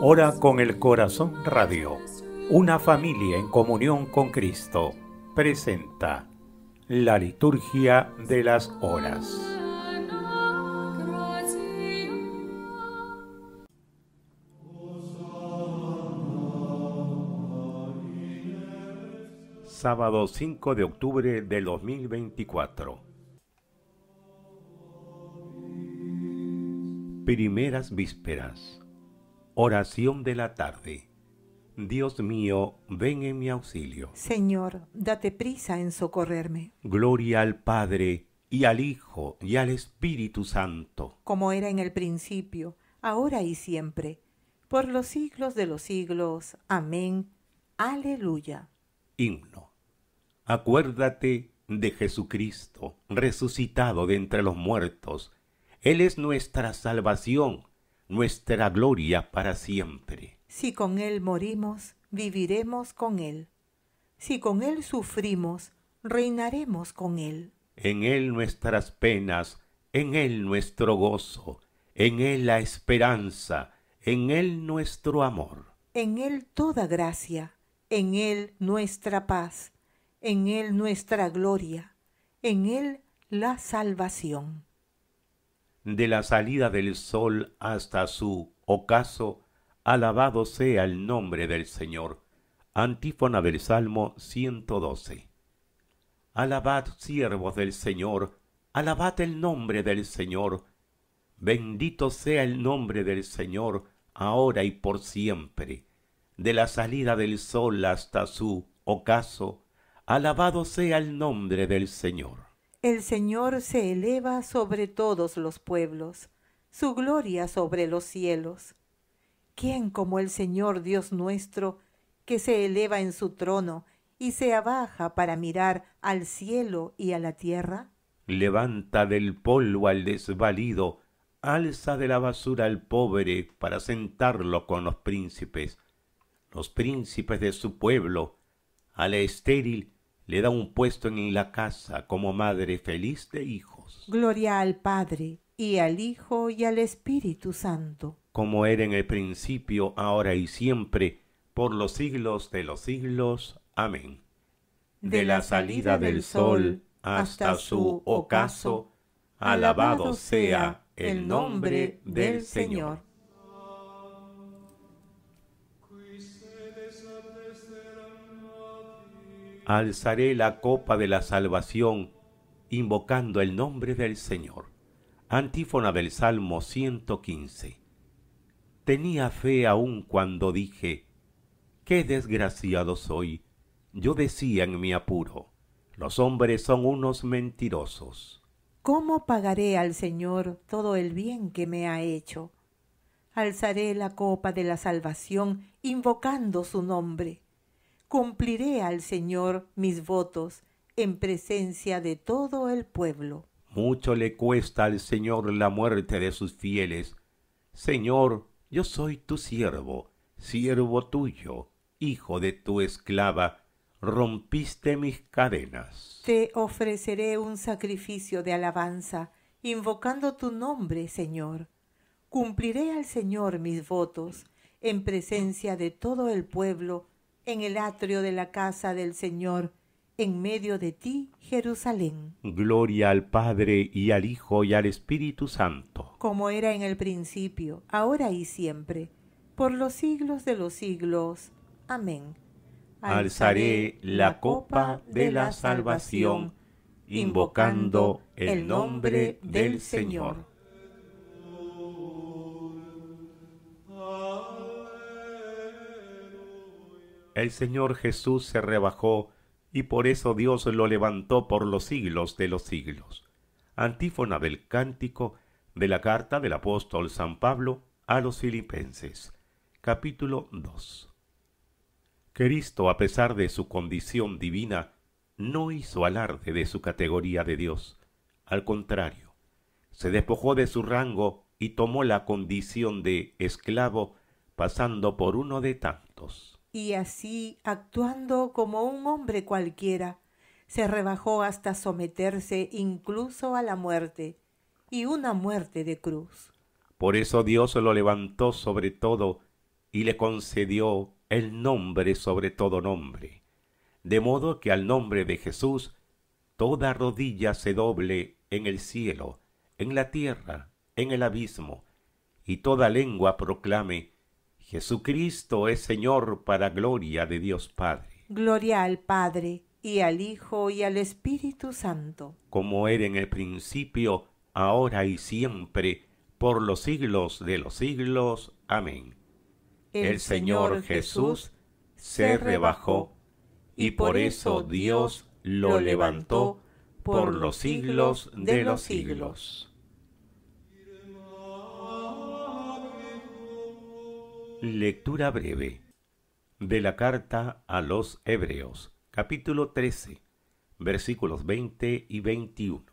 Hora con el Corazón Radio, una familia en comunión con Cristo, presenta la liturgia de las horas. Sábado 5 de octubre de 2024. Primeras vísperas. Oración de la tarde. Dios mío, ven en mi auxilio. Señor, date prisa en socorrerme. Gloria al Padre, y al Hijo, y al Espíritu Santo. Como era en el principio, ahora y siempre, por los siglos de los siglos. Amén. Aleluya. Himno. Acuérdate de Jesucristo, resucitado de entre los muertos. Él es nuestra salvación nuestra gloria para siempre. Si con Él morimos, viviremos con Él. Si con Él sufrimos, reinaremos con Él. En Él nuestras penas, en Él nuestro gozo, en Él la esperanza, en Él nuestro amor. En Él toda gracia, en Él nuestra paz, en Él nuestra gloria, en Él la salvación de la salida del sol hasta su ocaso, alabado sea el nombre del Señor. Antífona del Salmo 112. Alabad, siervos del Señor, alabad el nombre del Señor. Bendito sea el nombre del Señor, ahora y por siempre. De la salida del sol hasta su ocaso, alabado sea el nombre del Señor. El Señor se eleva sobre todos los pueblos, su gloria sobre los cielos. ¿Quién como el Señor Dios nuestro, que se eleva en su trono y se abaja para mirar al cielo y a la tierra? Levanta del polvo al desvalido, alza de la basura al pobre para sentarlo con los príncipes, los príncipes de su pueblo, al estéril le da un puesto en la casa como madre feliz de hijos. Gloria al Padre, y al Hijo, y al Espíritu Santo. Como era en el principio, ahora y siempre, por los siglos de los siglos. Amén. De, la salida del sol hasta su ocaso, alabado sea el nombre del Señor. alzaré la copa de la salvación, invocando el nombre del Señor. Antífona del Salmo 115. Tenía fe aún cuando dije, Qué desgraciado soy. Yo decía en mi apuro, los hombres son unos mentirosos. ¿Cómo pagaré al Señor todo el bien que me ha hecho? Alzaré la copa de la salvación invocando su nombre cumpliré al Señor mis votos en presencia de todo el pueblo. Mucho le cuesta al Señor la muerte de sus fieles. Señor, yo soy tu siervo, siervo tuyo, hijo de tu esclava, rompiste mis cadenas. Te ofreceré un sacrificio de alabanza, invocando tu nombre, Señor. Cumpliré al Señor mis votos, en presencia de todo el pueblo, en el atrio de la casa del Señor, en medio de ti, Jerusalén. Gloria al Padre y al Hijo y al Espíritu Santo. Como era en el principio, ahora y siempre, por los siglos de los siglos. Amén. Alzaré la copa de la salvación, invocando el nombre del Señor. el Señor Jesús se rebajó y por eso Dios lo levantó por los siglos de los siglos. Antífona del cántico de la carta del apóstol San Pablo a los filipenses. Capítulo 2. Cristo, a pesar de su condición divina, no hizo alarde de su categoría de Dios. Al contrario, se despojó de su rango y tomó la condición de esclavo, pasando por uno de tantos y así, actuando como un hombre cualquiera, se rebajó hasta someterse incluso a la muerte, y una muerte de cruz. Por eso Dios lo levantó sobre todo y le concedió el nombre sobre todo nombre, de modo que al nombre de Jesús toda rodilla se doble en el cielo, en la tierra, en el abismo, y toda lengua proclame Jesucristo es Señor para gloria de Dios Padre. Gloria al Padre, y al Hijo, y al Espíritu Santo. Como era en el principio, ahora y siempre, por los siglos de los siglos. Amén. El, Señor Jesús se rebajó, y por eso Dios lo levantó por los siglos de los siglos. Lectura breve de la carta a los Hebreos, capítulo 13, versículos 20 y 21.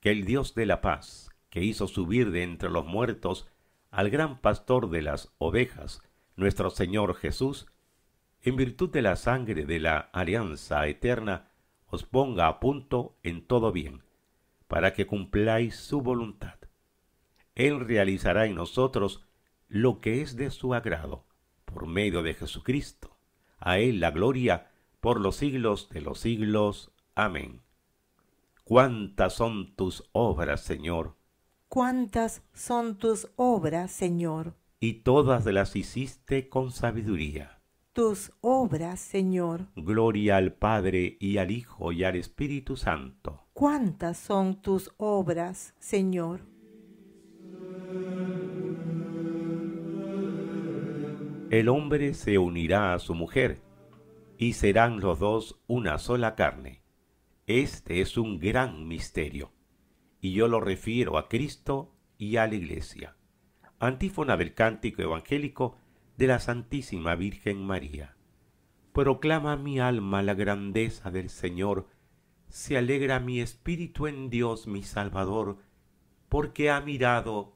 Que el Dios de la paz, que hizo subir de entre los muertos al gran pastor de las ovejas, nuestro Señor Jesús, en virtud de la sangre de la alianza eterna, os ponga a punto en todo bien, para que cumpláis su voluntad. Él realizará en nosotros lo que es de su agrado, por medio de Jesucristo. A Él la gloria por los siglos de los siglos. Amén. Cuántas son tus obras, Señor. Cuántas son tus obras, Señor. Y todas las hiciste con sabiduría. Tus obras, Señor. Gloria al Padre y al Hijo y al Espíritu Santo. Cuántas son tus obras, Señor. el hombre se unirá a su mujer, y serán los dos una sola carne. Este es un gran misterio, y yo lo refiero a Cristo y a la Iglesia. Antífona del cántico evangélico de la Santísima Virgen María. Proclama mi alma la grandeza del Señor, se alegra mi espíritu en Dios mi Salvador, porque ha mirado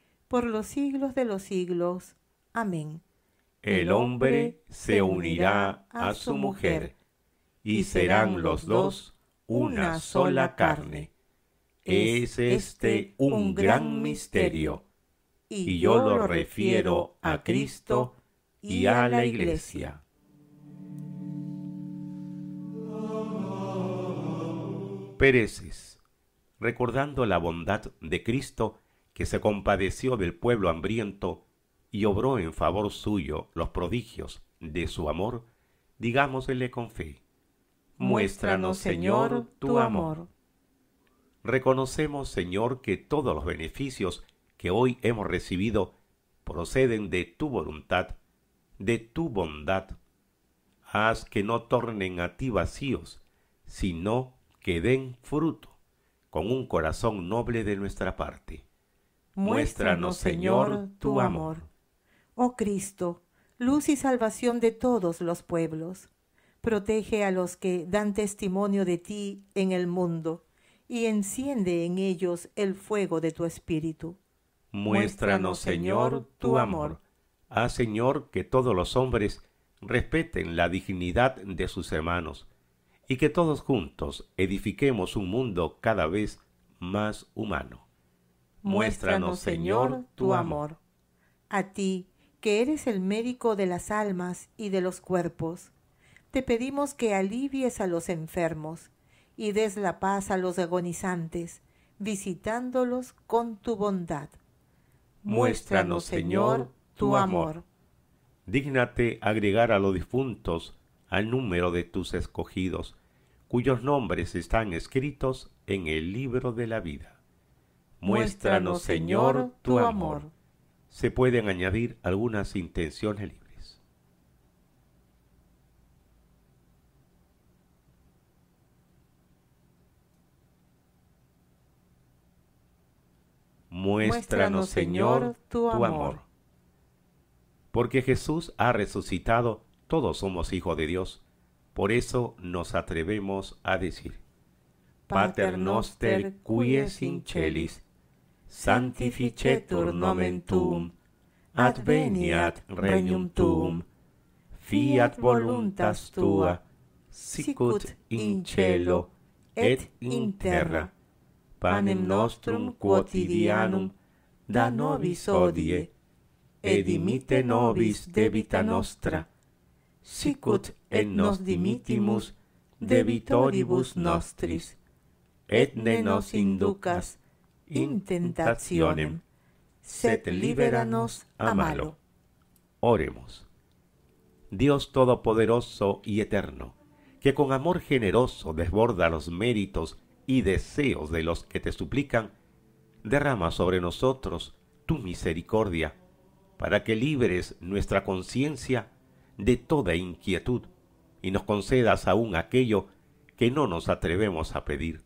por los siglos de los siglos. Amén. El hombre se unirá a su mujer, y serán los dos una sola carne. Es este, este un gran misterio, y yo lo refiero a Cristo y a la iglesia. Pereces, recordando la bondad de Cristo, que se compadeció del pueblo hambriento y obró en favor suyo los prodigios de su amor, digámosle con fe. Muéstranos, Señor, tu amor. Reconocemos, Señor, que todos los beneficios que hoy hemos recibido proceden de tu voluntad, de tu bondad. Haz que no tornen a ti vacíos, sino que den fruto, con un corazón noble de nuestra parte. Muéstranos, Señor, tu amor. Oh Cristo, luz y salvación de todos los pueblos, protege a los que dan testimonio de ti en el mundo y enciende en ellos el fuego de tu espíritu. Muéstranos, Señor, tu amor. Ah, Señor, que todos los hombres respeten la dignidad de sus hermanos y que todos juntos edifiquemos un mundo cada vez más humano. Muéstranos, Señor, tu amor. A ti, que eres el médico de las almas y de los cuerpos, te pedimos que alivies a los enfermos y des la paz a los agonizantes, visitándolos con tu bondad. Muéstranos, Señor, tu amor. Dígnate agregar a los difuntos al número de tus escogidos, cuyos nombres están escritos en el libro de la vida. Muéstranos, Señor, tu amor. Se pueden añadir algunas intenciones libres. Muéstranos, Señor, tu amor. Porque Jesús ha resucitado, todos somos hijos de Dios. Por eso nos atrevemos a decir, Pater noster, qui es in celis, sanctificetur nomen tuum, adveniat regnum tuum, fiat voluntas tua, sicut in cielo et in terra. Panem nostrum quotidianum da nobis odie, et dimitte nobis debita nostra, sicut et nos dimitimus debitoribus nostris, et ne nos inducas, in tentationem, sed liberanos a malo. Oremos. Dios Todopoderoso y Eterno, que con amor generoso desborda los méritos y deseos de los que te suplican, derrama sobre nosotros tu misericordia, para que libres nuestra conciencia de toda inquietud y nos concedas aún aquello que no nos atrevemos a pedir